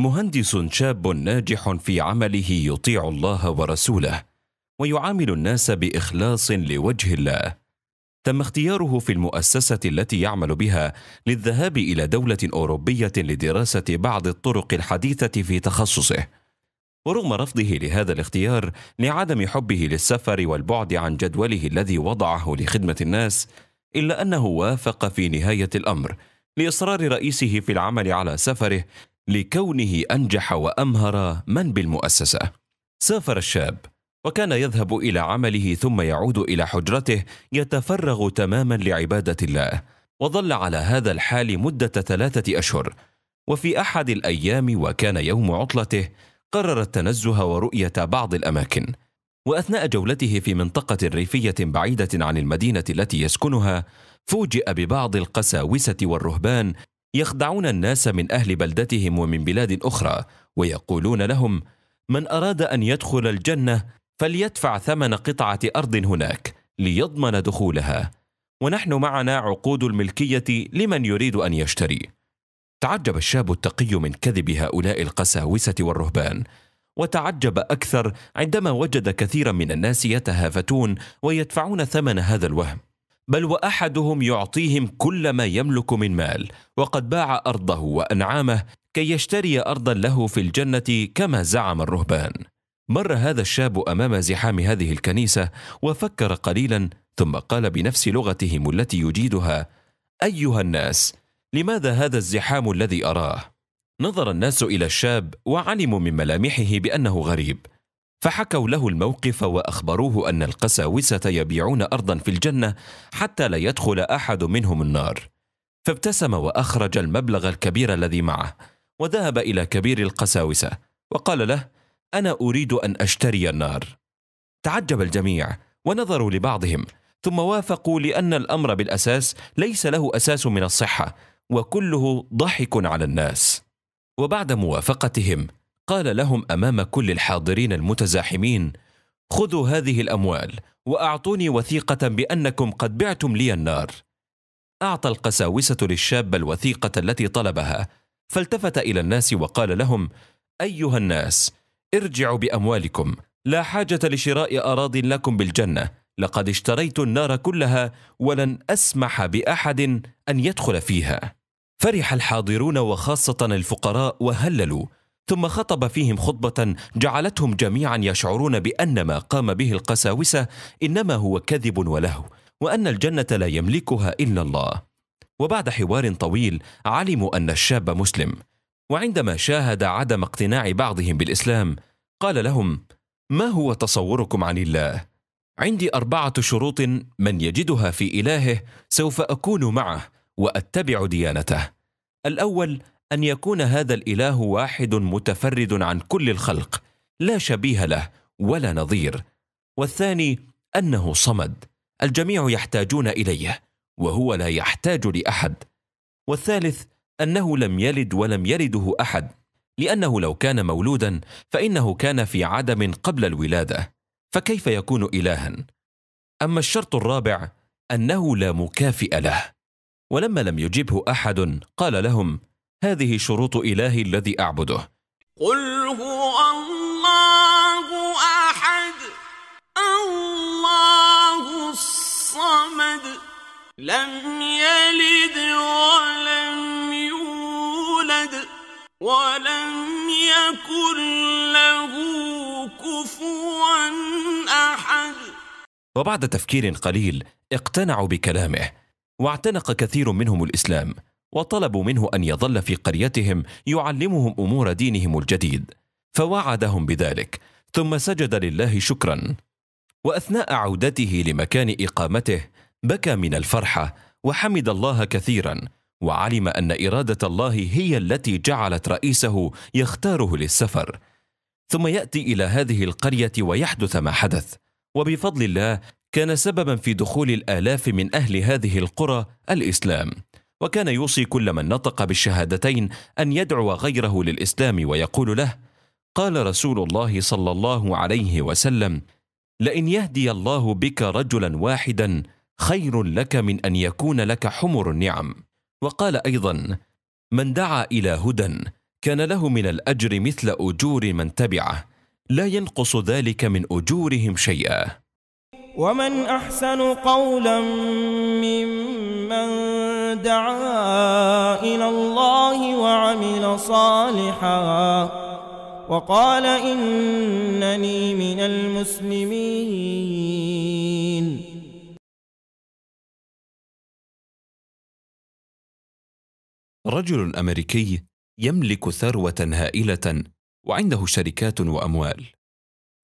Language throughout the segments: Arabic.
مهندس شاب ناجح في عمله يطيع الله ورسوله ويعامل الناس باخلاص لوجه الله تم اختياره في المؤسسه التي يعمل بها للذهاب الى دوله اوروبيه لدراسه بعض الطرق الحديثه في تخصصه ورغم رفضه لهذا الاختيار لعدم حبه للسفر والبعد عن جدوله الذي وضعه لخدمه الناس الا انه وافق في نهايه الامر لاصرار رئيسه في العمل على سفره لكونه انجح وامهر من بالمؤسسه سافر الشاب وكان يذهب الى عمله ثم يعود الى حجرته يتفرغ تماما لعباده الله وظل على هذا الحال مده ثلاثه اشهر وفي احد الايام وكان يوم عطلته قرر التنزه ورؤيه بعض الاماكن واثناء جولته في منطقه ريفيه بعيده عن المدينه التي يسكنها فوجئ ببعض القساوسه والرهبان يخدعون الناس من اهل بلدتهم ومن بلاد اخرى ويقولون لهم من اراد ان يدخل الجنه فليدفع ثمن قطعه ارض هناك ليضمن دخولها ونحن معنا عقود الملكيه لمن يريد ان يشتري تعجب الشاب التقي من كذب هؤلاء القساوسه والرهبان وتعجب اكثر عندما وجد كثيرا من الناس يتهافتون ويدفعون ثمن هذا الوهم بل واحدهم يعطيهم كل ما يملك من مال وقد باع ارضه وانعامه كي يشتري ارضا له في الجنه كما زعم الرهبان مر هذا الشاب امام زحام هذه الكنيسه وفكر قليلا ثم قال بنفس لغتهم التي يجيدها ايها الناس لماذا هذا الزحام الذي اراه نظر الناس الى الشاب وعلموا من ملامحه بانه غريب فحكوا له الموقف واخبروه ان القساوسه يبيعون ارضا في الجنه حتى لا يدخل احد منهم النار فابتسم واخرج المبلغ الكبير الذي معه وذهب الى كبير القساوسه وقال له انا اريد ان اشتري النار تعجب الجميع ونظروا لبعضهم ثم وافقوا لان الامر بالاساس ليس له اساس من الصحه وكله ضحك على الناس وبعد موافقتهم قال لهم امام كل الحاضرين المتزاحمين خذوا هذه الاموال واعطوني وثيقه بانكم قد بعتم لي النار اعطى القساوسه للشاب الوثيقه التي طلبها فالتفت الى الناس وقال لهم ايها الناس ارجعوا باموالكم لا حاجه لشراء اراض لكم بالجنه لقد اشتريت النار كلها ولن اسمح باحد ان يدخل فيها فرح الحاضرون وخاصه الفقراء وهللوا ثم خطب فيهم خطبة جعلتهم جميعا يشعرون بأن ما قام به القساوسة إنما هو كذب ولهو وأن الجنة لا يملكها إلا الله وبعد حوار طويل علموا أن الشاب مسلم وعندما شاهد عدم اقتناع بعضهم بالإسلام قال لهم ما هو تصوركم عن الله؟ عندي أربعة شروط من يجدها في إلهه سوف أكون معه وأتبع ديانته الأول ان يكون هذا الاله واحد متفرد عن كل الخلق لا شبيه له ولا نظير والثاني انه صمد الجميع يحتاجون اليه وهو لا يحتاج لاحد والثالث انه لم يلد ولم يلده احد لانه لو كان مولودا فانه كان في عدم قبل الولاده فكيف يكون الها اما الشرط الرابع انه لا مكافئ له ولما لم يجبه احد قال لهم هذه شروط إلهي الذي أعبده قل هو الله أحد الله الصمد لم يلد ولم يولد ولم يكن له كفوا أحد وبعد تفكير قليل اقتنعوا بكلامه واعتنق كثير منهم الإسلام وطلبوا منه ان يظل في قريتهم يعلمهم امور دينهم الجديد فوعدهم بذلك ثم سجد لله شكرا واثناء عودته لمكان اقامته بكى من الفرحه وحمد الله كثيرا وعلم ان اراده الله هي التي جعلت رئيسه يختاره للسفر ثم ياتي الى هذه القريه ويحدث ما حدث وبفضل الله كان سببا في دخول الالاف من اهل هذه القرى الاسلام وكان يوصي كل من نطق بالشهادتين ان يدعو غيره للاسلام ويقول له قال رسول الله صلى الله عليه وسلم لئن يهدي الله بك رجلا واحدا خير لك من ان يكون لك حمر النعم وقال ايضا من دعا الى هدى كان له من الاجر مثل اجور من تبعه لا ينقص ذلك من اجورهم شيئا ومن احسن قولا ممن دعا إلى الله وعمل صالحا وقال إنني من المسلمين رجل أمريكي يملك ثروة هائلة وعنده شركات وأموال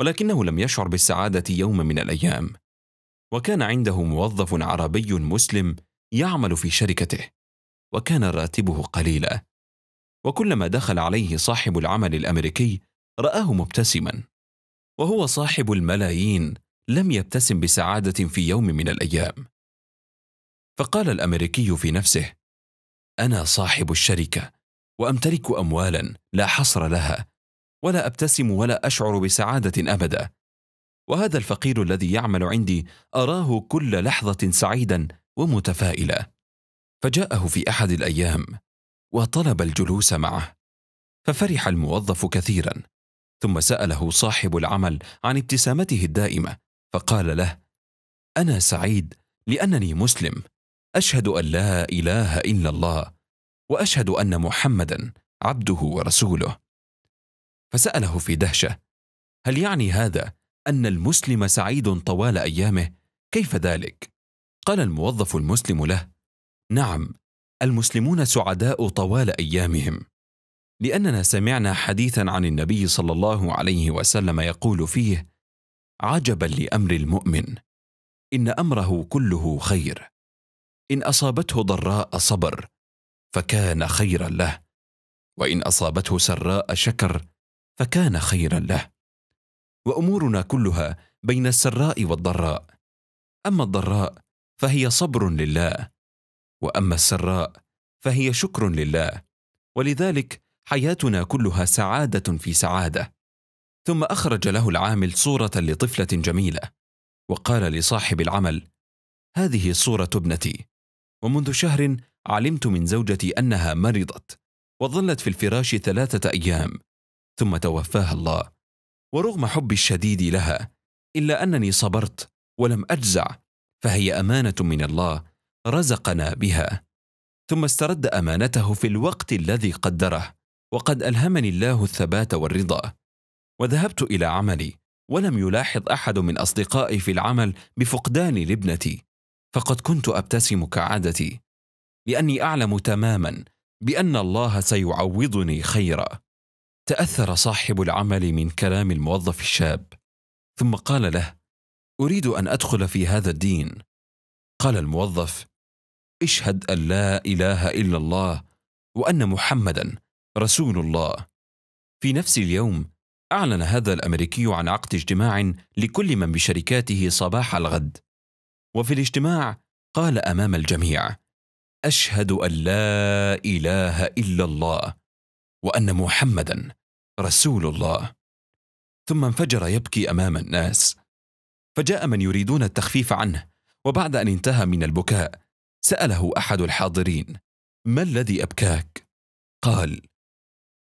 ولكنه لم يشعر بالسعادة يوم من الأيام وكان عنده موظف عربي مسلم يعمل في شركته وكان راتبه قليلا وكلما دخل عليه صاحب العمل الامريكي راه مبتسما وهو صاحب الملايين لم يبتسم بسعاده في يوم من الايام فقال الامريكي في نفسه انا صاحب الشركه وامتلك اموالا لا حصر لها ولا ابتسم ولا اشعر بسعاده ابدا وهذا الفقير الذي يعمل عندي اراه كل لحظه سعيدا ومتفائلة فجاءه في أحد الأيام وطلب الجلوس معه ففرح الموظف كثيرا ثم سأله صاحب العمل عن ابتسامته الدائمة فقال له أنا سعيد لأنني مسلم أشهد أن لا إله إلا الله وأشهد أن محمدا عبده ورسوله فسأله في دهشة هل يعني هذا أن المسلم سعيد طوال أيامه؟ كيف ذلك؟ قال الموظف المسلم له نعم المسلمون سعداء طوال ايامهم لاننا سمعنا حديثا عن النبي صلى الله عليه وسلم يقول فيه عجبا لامر المؤمن ان امره كله خير ان اصابته ضراء صبر فكان خيرا له وان اصابته سراء شكر فكان خيرا له وامورنا كلها بين السراء والضراء اما الضراء فهي صبر لله واما السراء فهي شكر لله ولذلك حياتنا كلها سعاده في سعاده ثم اخرج له العامل صوره لطفله جميله وقال لصاحب العمل هذه صوره ابنتي ومنذ شهر علمت من زوجتي انها مرضت وظلت في الفراش ثلاثه ايام ثم توفاها الله ورغم حبي الشديد لها الا انني صبرت ولم اجزع فهي امانه من الله رزقنا بها ثم استرد امانته في الوقت الذي قدره وقد الهمني الله الثبات والرضا وذهبت الى عملي ولم يلاحظ احد من اصدقائي في العمل بفقدان لابنتي فقد كنت ابتسم كعادتي لاني اعلم تماما بان الله سيعوضني خيرا تاثر صاحب العمل من كلام الموظف الشاب ثم قال له اريد ان ادخل في هذا الدين قال الموظف اشهد ان لا اله الا الله وان محمدا رسول الله في نفس اليوم اعلن هذا الامريكي عن عقد اجتماع لكل من بشركاته صباح الغد وفي الاجتماع قال امام الجميع اشهد ان لا اله الا الله وان محمدا رسول الله ثم انفجر يبكي امام الناس فجاء من يريدون التخفيف عنه وبعد ان انتهى من البكاء ساله احد الحاضرين ما الذي ابكاك قال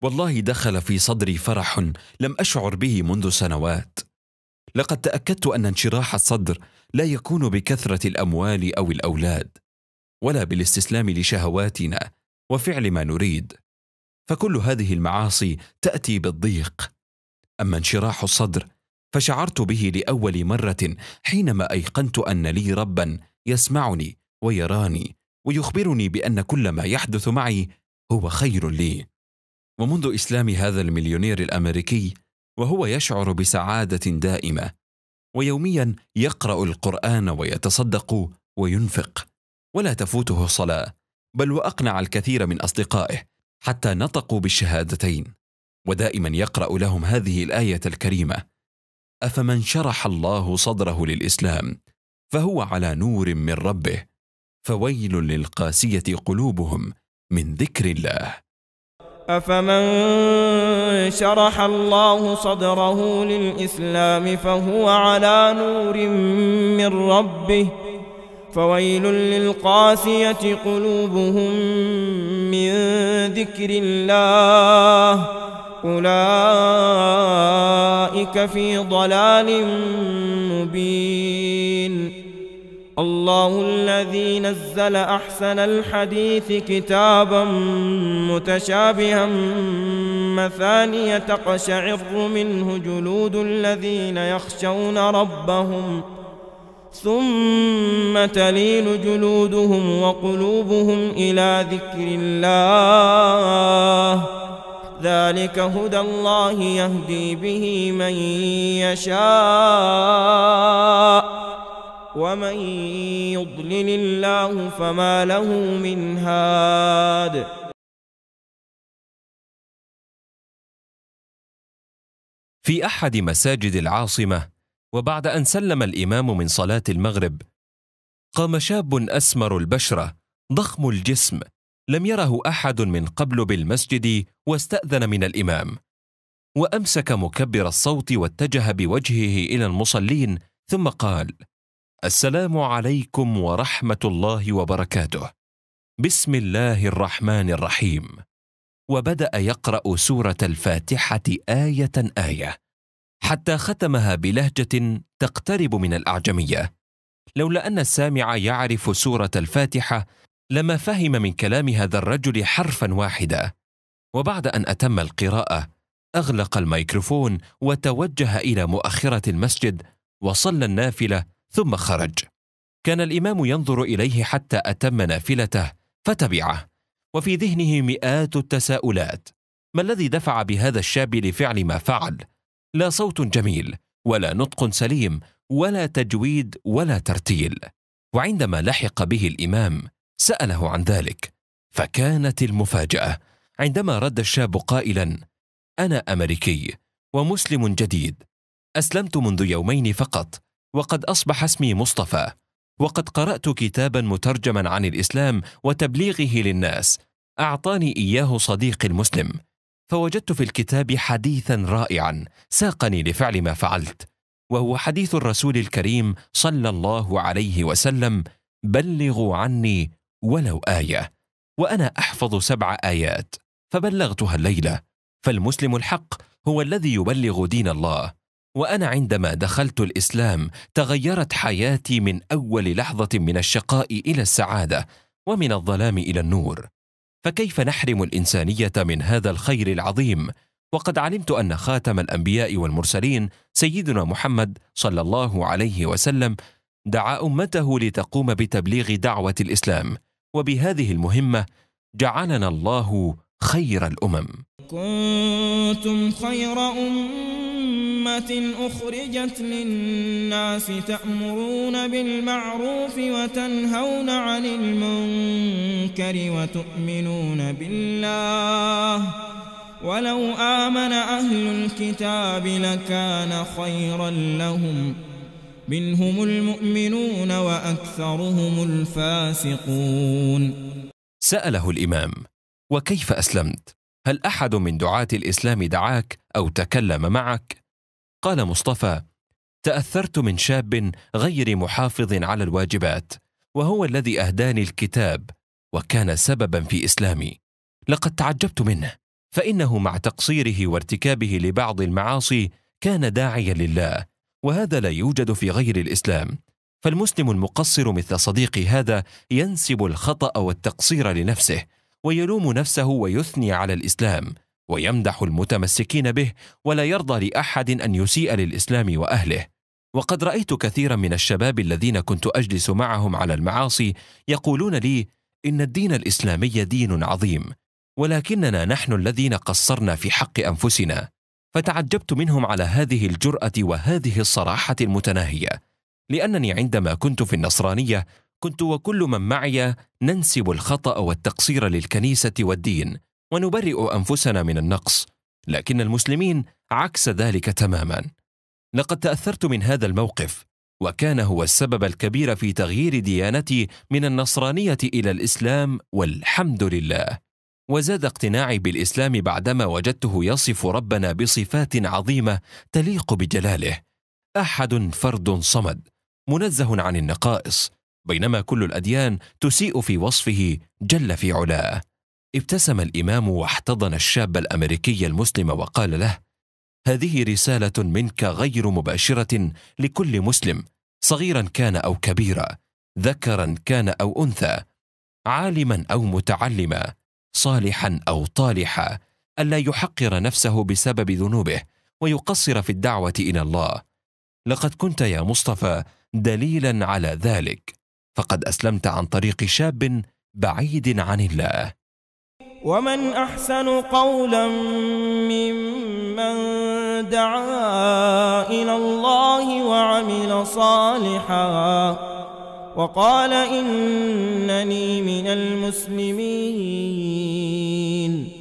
والله دخل في صدري فرح لم اشعر به منذ سنوات لقد تاكدت ان انشراح الصدر لا يكون بكثره الاموال او الاولاد ولا بالاستسلام لشهواتنا وفعل ما نريد فكل هذه المعاصي تاتي بالضيق اما انشراح الصدر فشعرت به لاول مره حينما ايقنت ان لي ربا يسمعني ويراني ويخبرني بان كل ما يحدث معي هو خير لي ومنذ اسلام هذا المليونير الامريكي وهو يشعر بسعاده دائمه ويوميا يقرا القران ويتصدق وينفق ولا تفوته صلاه بل واقنع الكثير من اصدقائه حتى نطقوا بالشهادتين ودائما يقرا لهم هذه الايه الكريمه افمن شرح الله صدره للاسلام فهو على نور من ربه فويل للقاسيه قلوبهم من ذكر الله افمن شرح الله صدره للاسلام فهو على نور من ربه فويل للقاسيه قلوبهم من ذكر الله أولئك في ضلال مبين الله الذي نزل أحسن الحديث كتابا متشابها مثانية تقشعر منه جلود الذين يخشون ربهم ثم تلين جلودهم وقلوبهم إلى ذكر الله ذلك هدى الله يهدي به من يشاء ومن يضلل الله فما له من هاد في احد مساجد العاصمه وبعد ان سلم الامام من صلاه المغرب قام شاب اسمر البشره ضخم الجسم لم يره احد من قبل بالمسجد واستاذن من الامام وامسك مكبر الصوت واتجه بوجهه الى المصلين ثم قال السلام عليكم ورحمه الله وبركاته بسم الله الرحمن الرحيم وبدا يقرا سوره الفاتحه ايه ايه حتى ختمها بلهجه تقترب من الاعجميه لولا ان السامع يعرف سوره الفاتحه لما فهم من كلام هذا الرجل حرفا واحدا وبعد ان اتم القراءه اغلق الميكروفون وتوجه الى مؤخره المسجد وصلى النافله ثم خرج كان الامام ينظر اليه حتى اتم نافلته فتبعه وفي ذهنه مئات التساؤلات ما الذي دفع بهذا الشاب لفعل ما فعل لا صوت جميل ولا نطق سليم ولا تجويد ولا ترتيل وعندما لحق به الامام سأله عن ذلك فكانت المفاجأة عندما رد الشاب قائلا أنا أمريكي ومسلم جديد أسلمت منذ يومين فقط وقد أصبح اسمي مصطفى وقد قرأت كتابا مترجما عن الإسلام وتبليغه للناس أعطاني إياه صديقي المسلم فوجدت في الكتاب حديثا رائعا ساقني لفعل ما فعلت وهو حديث الرسول الكريم صلى الله عليه وسلم بلغوا عني ولو آية وأنا أحفظ سبع آيات فبلغتها الليلة فالمسلم الحق هو الذي يبلغ دين الله وأنا عندما دخلت الإسلام تغيرت حياتي من أول لحظة من الشقاء إلى السعادة ومن الظلام إلى النور فكيف نحرم الإنسانية من هذا الخير العظيم وقد علمت أن خاتم الأنبياء والمرسلين سيدنا محمد صلى الله عليه وسلم دعا أمته لتقوم بتبليغ دعوة الإسلام وبهذه المهمه جعلنا الله خير الامم كنتم خير امه اخرجت للناس تامرون بالمعروف وتنهون عن المنكر وتؤمنون بالله ولو امن اهل الكتاب لكان خيرا لهم منهم المؤمنون وأكثرهم الفاسقون سأله الإمام وكيف أسلمت؟ هل أحد من دعاة الإسلام دعاك أو تكلم معك؟ قال مصطفى تأثرت من شاب غير محافظ على الواجبات وهو الذي أهداني الكتاب وكان سببا في إسلامي لقد تعجبت منه فإنه مع تقصيره وارتكابه لبعض المعاصي كان داعيا لله وهذا لا يوجد في غير الاسلام فالمسلم المقصر مثل صديقي هذا ينسب الخطا والتقصير لنفسه ويلوم نفسه ويثني على الاسلام ويمدح المتمسكين به ولا يرضى لاحد ان يسيء للاسلام واهله وقد رايت كثيرا من الشباب الذين كنت اجلس معهم على المعاصي يقولون لي ان الدين الاسلامي دين عظيم ولكننا نحن الذين قصرنا في حق انفسنا فتعجبت منهم على هذه الجرأة وهذه الصراحة المتناهية، لأنني عندما كنت في النصرانية كنت وكل من معي ننسب الخطأ والتقصير للكنيسة والدين، ونبرئ أنفسنا من النقص، لكن المسلمين عكس ذلك تماما. لقد تأثرت من هذا الموقف، وكان هو السبب الكبير في تغيير ديانتي من النصرانية إلى الإسلام والحمد لله. وزاد اقتناعي بالاسلام بعدما وجدته يصف ربنا بصفات عظيمه تليق بجلاله احد فرد صمد منزه عن النقائص بينما كل الاديان تسيء في وصفه جل في علاه ابتسم الامام واحتضن الشاب الامريكي المسلم وقال له هذه رساله منك غير مباشره لكل مسلم صغيرا كان او كبيرا ذكرا كان او انثى عالما او متعلما صالحا او طالحا الا يحقر نفسه بسبب ذنوبه ويقصر في الدعوه الى الله لقد كنت يا مصطفى دليلا على ذلك فقد اسلمت عن طريق شاب بعيد عن الله ومن احسن قولا ممن دعا الى الله وعمل صالحا وقال إنني من المسلمين